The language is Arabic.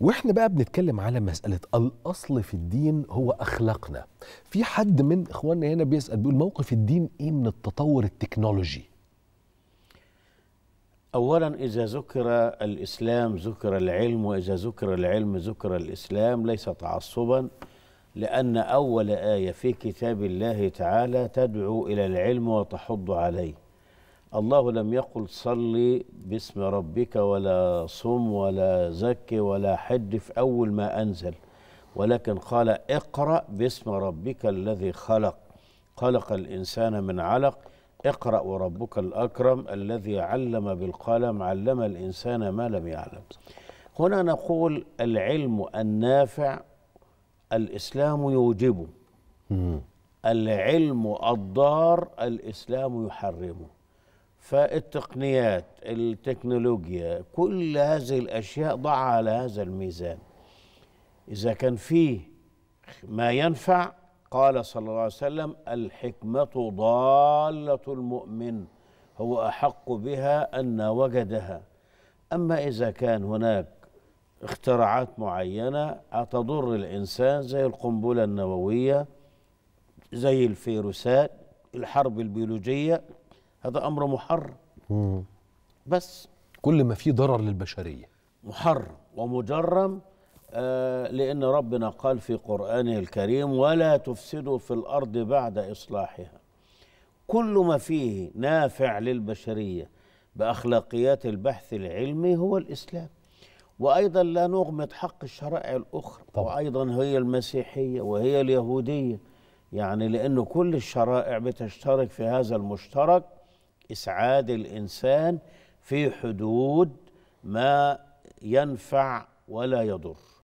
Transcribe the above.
واحنا بقى بنتكلم على مساله الاصل في الدين هو اخلاقنا في حد من اخواننا هنا بيسال بيقول موقف الدين ايه من التطور التكنولوجي اولا اذا ذكر الاسلام ذكر العلم واذا ذكر العلم ذكر الاسلام ليس تعصبا لان اول ايه في كتاب الله تعالى تدعو الى العلم وتحض عليه الله لم يقل صلي باسم ربك ولا صم ولا زك ولا حج في أول ما أنزل ولكن قال اقرأ باسم ربك الذي خلق خلق الإنسان من علق اقرأ وربك الأكرم الذي علم بالقلم علم الإنسان ما لم يعلم هنا نقول العلم النافع الإسلام يوجبه العلم الضار الإسلام يحرمه فالتقنيات التكنولوجيا كل هذه الأشياء ضع على هذا الميزان إذا كان فيه ما ينفع قال صلى الله عليه وسلم الحكمة ضالة المؤمن هو أحق بها أن وجدها أما إذا كان هناك اختراعات معينة هتضر الإنسان زي القنبلة النووية زي الفيروسات الحرب البيولوجية هذا امر محرم بس كل ما فيه ضرر للبشريه محرم ومجرم آه، لان ربنا قال في قرانه الكريم ولا تفسدوا في الارض بعد اصلاحها كل ما فيه نافع للبشريه باخلاقيات البحث العلمي هو الاسلام وايضا لا نغمض حق الشرائع الاخرى طبعا. وايضا هي المسيحيه وهي اليهوديه يعني لانه كل الشرائع بتشترك في هذا المشترك اسعاد الانسان في حدود ما ينفع ولا يضر